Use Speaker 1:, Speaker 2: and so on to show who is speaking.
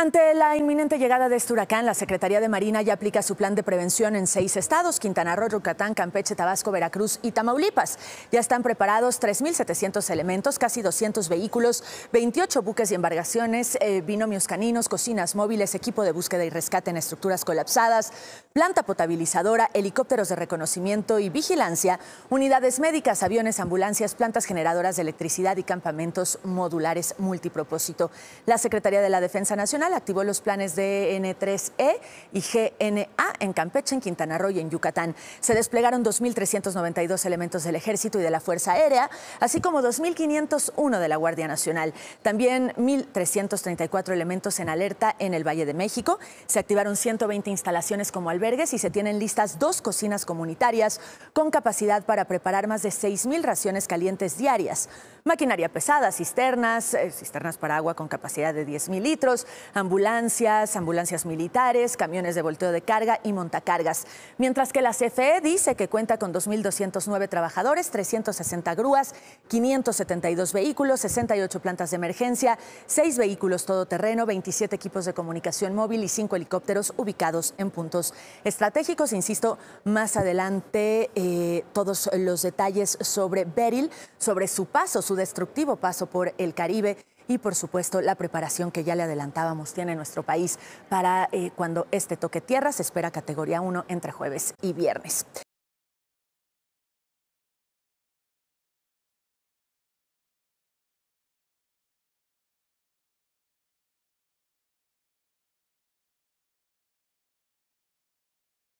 Speaker 1: Ante la inminente llegada de este huracán, la Secretaría de Marina ya aplica su plan de prevención en seis estados, Quintana Roo, Yucatán, Campeche, Tabasco, Veracruz y Tamaulipas. Ya están preparados 3.700 elementos, casi 200 vehículos, 28 buques y embarcaciones, eh, binomios caninos, cocinas móviles, equipo de búsqueda y rescate en estructuras colapsadas, planta potabilizadora, helicópteros de reconocimiento y vigilancia, unidades médicas, aviones, ambulancias, plantas generadoras de electricidad y campamentos modulares multipropósito. La Secretaría de la Defensa Nacional activó los planes de N3E y GNA en Campeche, en Quintana Roo y en Yucatán. Se desplegaron 2.392 elementos del Ejército y de la Fuerza Aérea, así como 2.501 de la Guardia Nacional. También 1.334 elementos en alerta en el Valle de México. Se activaron 120 instalaciones como albergues y se tienen listas dos cocinas comunitarias con capacidad para preparar más de 6.000 raciones calientes diarias. Maquinaria pesada, cisternas, eh, cisternas para agua con capacidad de 10.000 litros, ambulancias, ambulancias militares, camiones de volteo de carga y montacargas. Mientras que la CFE dice que cuenta con 2.209 trabajadores, 360 grúas, 572 vehículos, 68 plantas de emergencia, 6 vehículos todoterreno, 27 equipos de comunicación móvil y 5 helicópteros ubicados en puntos estratégicos. Insisto, más adelante eh, todos los detalles sobre Beryl, sobre su paso, su destructivo paso por el Caribe y por supuesto la preparación que ya le adelantábamos tiene nuestro país para eh, cuando este toque tierra se espera categoría 1 entre jueves y viernes.